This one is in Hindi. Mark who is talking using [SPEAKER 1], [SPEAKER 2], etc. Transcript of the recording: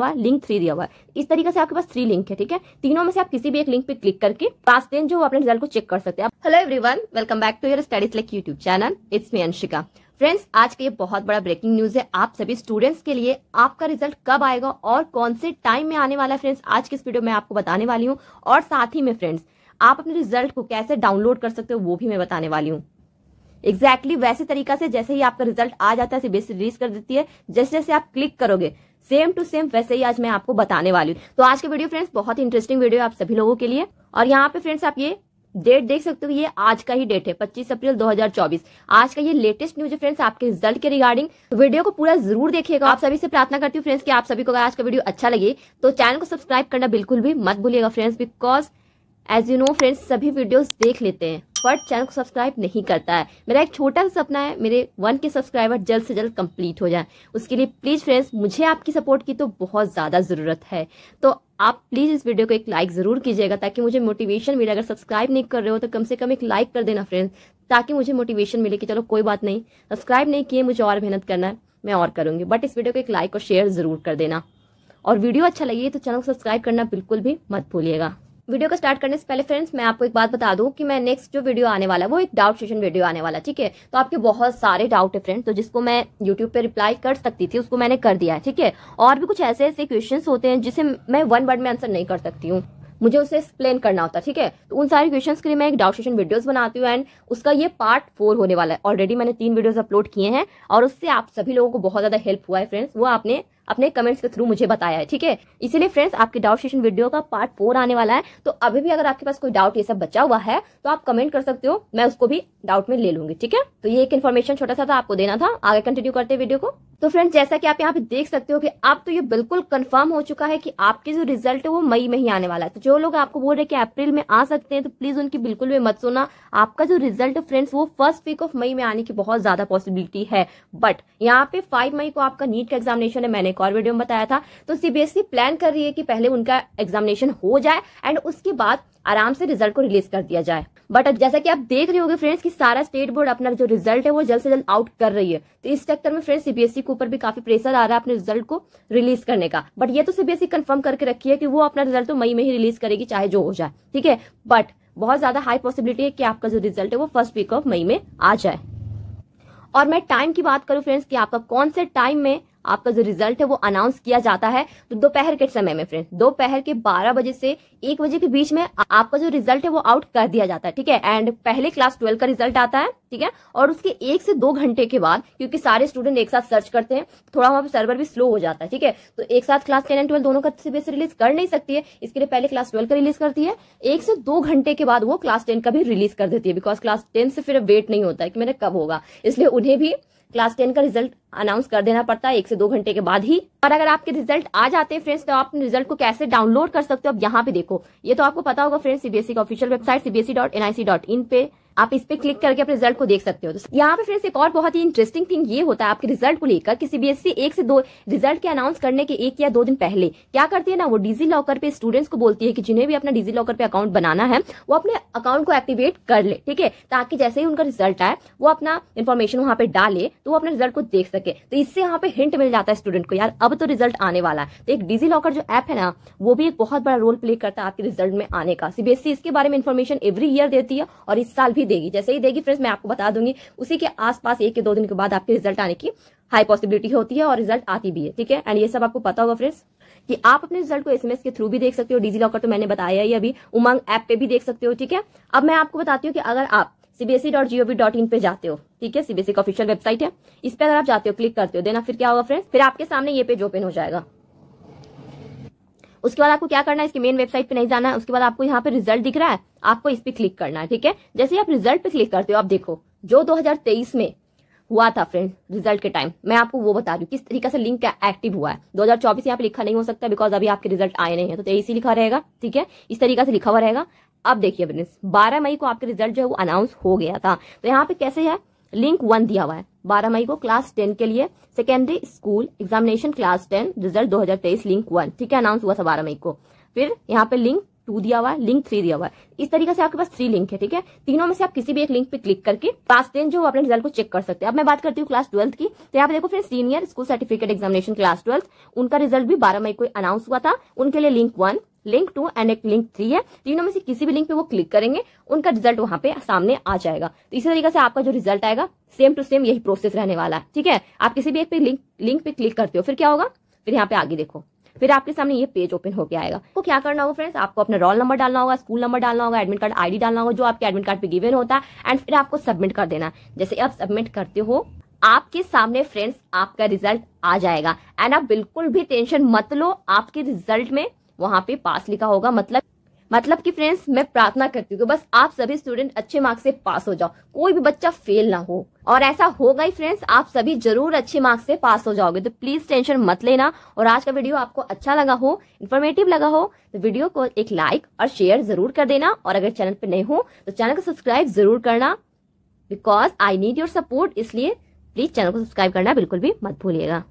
[SPEAKER 1] हुआ लिंक थ्री दिया हुआ है इस तरीके से आपके पास थ्री लिंक है ठीक है तीनों में से आप किसी भी एक लिंक पे क्लिक करके पास टेन जो अपने रिजल्ट को चेक कर सकते हैं hello everyone welcome back to your like YouTube channel it's me Anshika friends आज का ये बहुत बड़ा ब्रेकिंग न्यूज है आप सभी स्टूडेंट्स के लिए आपका रिजल्ट कब आएगा और कौन से टाइम में आने वाला है फ्रेंड्स आज की इस वीडियो में आपको बताने वाली हूँ और साथ ही में फ्रेंड्स आप अपने रिजल्ट को कैसे डाउनलोड कर सकते हो वो भी मैं बताने वाली हूँ एग्जैक्टली exactly वैसे तरीका से जैसे ही आपका रिजल्ट आ जाता है सीबीएसई रिलीज कर देती है जैसे जैसे आप क्लिक करोगे सेम टू सेम वैसे ही आज मैं आपको बताने वाली हूँ तो आज के वीडियो फ्रेंड्स बहुत इंटरेस्टिंग वीडियो है आप सभी लोगों के लिए और यहाँ पे फ्रेंड्स आप ये डेट देख सकते हो ये आज का ही डेट है 25 अप्रैल 2024 आज का ये लेटेस्ट न्यूज है फ्रेंड्स आपके रिजल्ट के रिगार्डिंग तो वीडियो को पूरा जरूर देखिएगा आप सभी से प्रार्थना करती हूँ फ्रेंड्स कि आप सभी को अगर आज का वीडियो अच्छा लगे तो चैनल को सब्सक्राइब करना बिल्कुल भी मत भूलिएगा friends because as you know friends सभी वीडियो देख लेते हैं एफर्ट चैनल को सब्सक्राइब नहीं करता है मेरा एक छोटा सा सपना है मेरे वन के सब्सक्राइबर जल्द से जल्द कंप्लीट हो जाए उसके लिए प्लीज़ फ्रेंड्स मुझे आपकी सपोर्ट की तो बहुत ज़्यादा ज़रूरत है तो आप प्लीज़ इस वीडियो को एक लाइक ज़रूर कीजिएगा ताकि मुझे मोटिवेशन मिले अगर सब्सक्राइब नहीं कर रहे हो तो कम से कम एक लाइक कर देना फ्रेंड्स ताकि मुझे मोटिवेशन मिले कि चलो कोई बात नहीं सब्सक्राइब नहीं किए मुझे और मेहनत करना है मैं और करूँगी बट इस वीडियो को एक लाइक और शेयर ज़रूर कर देना और वीडियो अच्छा लगे तो चैनल को सब्सक्राइब करना बिल्कुल भी मत भूलिएगा वीडियो को स्टार्ट करने से पहले फ्रेंड्स मैं आपको एक बात बता दूं कि मैं नेक्स्ट जो वीडियो आने वाला है वो एक डाउट सेशन वीडियो आने वाला ठीक है तो आपके बहुत सारे डाउट है फ्रेंड्स तो जिसको मैं यूट्यूब पे रिप्लाई कर सकती थी उसको मैंने कर दिया है ठीक है और भी कुछ ऐसे ऐसे क्वेश्चन होते हैं जिसे मैं वन वर्ड में आंसर नहीं कर सकती हूँ मुझे उसे एक्सप्लेन करना होता है ठीक है तो उन सारे क्वेश्चन के लिए मैं एक डाउट सेशन वीडियो बनाती हूँ एंड उसका ये पार्ट फोर होने वाला है ऑलरेडी मैंने तीन वीडियो अपलोड किए हैं और उससे आप सभी लोगों को बहुत ज़्यादा हेल्प हुआ है फ्रेंड्स वो आपने अपने कमेंट्स के थ्रू मुझे बताया है ठीक है इसीलिए फ्रेंड्स आपके डाउट सेशन वीडियो का पार्ट फोर आने वाला है तो अभी भी अगर आपके पास कोई डाउट ये सब बचा हुआ है तो आप कमेंट कर सकते हो मैं उसको भी डाउट में ले लूंगी ठीक है तो ये एक इन्फॉर्मेशन छोटा सा था आपको देना था आगे कंटिन्यू करते वीडियो को तो फ्रेंड जैसा कि आप यहाँ पे देख सकते हो कि आप तो ये बिल्कुल कंफर्म हो चुका है कि आपके जो रिजल्ट है वो मई में ही आने वाला है तो जो लोग आपको बोल रहे हैं कि अप्रैल में आ सकते हैं तो प्लीज उनकी बिल्कुल भी मत सुना आपका जो रिजल्ट फ्रेंड्स वो फर्स्ट वीक ऑफ मई में आने की बहुत ज्यादा पॉसिबिलिटी है बट यहाँ पे फाइव मई को आपका नीट का एग्जामिनेशन है मैंने एक और वीडियो में बताया था तो सीबीएसई प्लान कर रही है कि पहले उनका एग्जामिनेशन हो जाए एंड उसके बाद आराम से रिजल्ट को रिलीज कर दिया जाए बट जैसा कि आप देख रहे होंगे फ्रेंड्स कि सारा स्टेट बोर्ड अपना जो रिजल्ट है वो जल्द से जल्द आउट कर रही है तो इस चक्कर में फ्रेंड्स सीबीएसई e के ऊपर भी काफी प्रेशर आ रहा है अपने रिजल्ट को रिलीज करने का बट ये तो सीबीएसई कंफर्म e करके रखी है कि वो अपना रिजल्ट तो मई में ही रिलीज करेगी चाहे जो हो जाए ठीक है बट बहुत ज्यादा हाई पॉसिबिलिटी है कि आपका जो रिजल्ट है वो फर्स्ट वीक ऑफ मई में आ जाए और मैं टाइम की बात करूं फ्रेंड्स कि आपका कौन से टाइम में आपका जो रिजल्ट है वो अनाउंस किया जाता है तो दोपहर के समय में फ्रेंड दोपहर के बारह बजे से एक बजे के बीच में आपका जो रिजल्ट है वो आउट कर दिया जाता है ठीक है एंड पहले क्लास ट्वेल्व का रिजल्ट आता है ठीक है और उसके एक से दो घंटे के बाद क्योंकि सारे स्टूडेंट एक साथ सर्च करते हैं थोड़ा वहां पर सर्वर भी स्लो हो जाता है ठीक है तो एक साथ क्लास टेन एंड ट्वेल्व दोनों का सीबीएस रिलीज कर नहीं सकती है इसके लिए पहले क्लास ट्वेल्व का रिलीज करती है एक से दो घंटे के बाद वो क्लास टेन का भी रिलीज कर देती है बिकॉज क्लास टेन से फिर वेट नहीं होता है कि मेरा कब होगा इसलिए उन्हें भी क्लास टेन का रिजल्ट अनाउंस कर देना पड़ता है एक से दो घंटे के बाद ही और अगर आपके रिजल्ट आ जाते हैं फ्रेंड्स तो आप रिजल्ट को कैसे डाउनलोड कर सकते हो अब यहाँ पे देखो ये तो आपको पता होगा फ्रेंड्स सीबीएसई e का official website CBSE dot NIC dot in पे आप इस पे क्लिक करके अपने रिजल्ट को देख सकते हो तो यहाँ पे फ्रेंड्स एक और बहुत ही इंटरेस्टिंग थिंग ये होता है आपके रिजल्ट को लेकर कि सीबीएसई e एक से दो रिजल्ट के अनाउंस करने के एक या दो दिन पहले क्या करती है ना वो डिजी लॉकर पे स्टूडेंट्स को बोलती है कि जिन्हें भी अपना डिजी लॉकर पे अकाउंट बनाना है वो अपने अकाउंट को एक्टिवेट कर ले ठीक है ताकि जैसे ही उनका रिजल्ट आए वो अपना इन्फॉर्मेशन वहाँ पे डाले तो वो अपने रिजल्ट को देख सके तो इससे यहाँ पे हिंट मिल जाता है स्टूडेंट को यार अब तो रिजल्ट आने वाला है तो एक डिजी लॉकर जो ऐप है ना वो भी एक बहुत बड़ा रोल प्ले करता है आपके रिजल्ट में आने का सीबीएसई e इसके बारे में इन्फॉर्मेशन एवरी ईयर देती है और इस साल भी ही देगी जैसे ही देगी फ्रेंड्स मैं आपको बता दूंगी उसी के आसपास एक के दो दिन के बाद आपके रिजल्ट आने की हाई पॉसिबिलिटी होती है और रिजल्ट आती भी है ठीक है एंड ये सब आपको पता होगा फ्रेंड्स कि आप अपने रिजल्ट को एसएमएस के थ्रू भी देख सकते हो डिजी लॉकर तो मैंने बताया ही अभी उमंग ऐप पे भी देख सकते हो ठीक है अब मैं आपको बताती हूँ कि अगर आप CBSE dot G V dot in पे जाते हो ठीक है सीबीएसई का ऑफिशियल वेबसाइट है इस पर अगर आप जाते हो क्लिक करते हो देना फिर क्या होगा फ्रेंड्स फिर आपके सामने ये पेज ओपन हो जाएगा उसके बाद आपको क्या करना है इसकी मेन वेबसाइट पे नहीं जाना है उसके बाद आपको यहाँ पे रिजल्ट दिख रहा है आपको इस पर क्लिक करना है ठीक है जैसे आप रिजल्ट पे क्लिक करते हो आप देखो जो 2023 में हुआ था फ्रेंड रिजल्ट के टाइम मैं आपको वो बता रही हूँ किस तरीके से लिंक एक्टिव हुआ है 2024 यहाँ पे लिखा नहीं हो सकता बिकॉज अभी आपके रिजल्ट आए नहीं है तो तेईस ही लिखा रहेगा ठीक है इस तरीके से लिखा हुआ रहेगा अब देखिए फ्रेंड्स बारह मई को आपके रिजल्ट जो है वो अनाउंस हो गया था तो यहाँ पे कैसे है लिंक वन दिया हुआ है बारह मई को क्लास टेन के लिए secondary school examination class ten result 2023 link one ठीक है अनाउंस हुआ था बारह मई को फिर यहाँ पे लिंक टू दिया हुआ है लिंक थ्री दिया हुआ है इस तरीके से आपके पास थ्री लिंक है ठीक है तीनों में से आप किसी भी एक लिंक पे क्लिक करके क्लास टेन जो अपने रिजल्ट को चेक कर सकते हैं अब मैं बात करती हूँ क्लास ट्वेल्थ की तो यहाँ पे देखो फिर senior school certificate examination class twelfth उनका रिजल्ट भी बारह मई को अनाउंस हुआ था उनके लिए link one link two and एक लिंक थ्री है तीनों में से किसी भी लिंक पे वो क्लिक करेंगे उनका रिजल्ट वहां पे सामने आ जाएगा तो इसी तरीके से आपका जो रिजल्ट आएगा सेम टू सेम यही प्रोसेस रहने वाला है ठीक है आप किसी भी एक पे लिंक लिंक पे क्लिक करते हो फिर क्या होगा फिर यहाँ पे आगे देखो फिर आपके सामने ये पेज ओपन होकर आएगा तो क्या करना होगा फ्रेंड्स आपको अपना रोल नंबर डालना होगा स्कूल नंबर डालना होगा एडमिट कार्ड आईडी डालना होगा जो आपके एडमिट कार्ड पे गिवन होता है एंड फिर आपको सबमिट कर देना जैसे आप सबमिट करते हो आपके सामने फ्रेंड्स आपका रिजल्ट आ जाएगा एंड आप बिल्कुल भी टेंशन मत लो आपके रिजल्ट में वहां पे पास लिखा होगा मतलब मतलब कि फ्रेंड्स मैं प्रार्थना करती हूँ कि बस आप सभी स्टूडेंट अच्छे मार्क्स से पास हो जाओ कोई भी बच्चा फेल ना हो और ऐसा होगा ही फ्रेंड्स आप सभी जरूर अच्छे मार्क्स से पास हो जाओगे तो प्लीज टेंशन मत लेना और आज का वीडियो आपको अच्छा लगा हो इन्फॉर्मेटिव लगा हो तो वीडियो को एक लाइक और शेयर जरूर कर देना और अगर चैनल पर नहीं हो तो चैनल को सब्सक्राइब जरूर करना because I need your support इसलिए प्लीज चैनल को सब्सक्राइब करना बिल्कुल भी मत भूलिएगा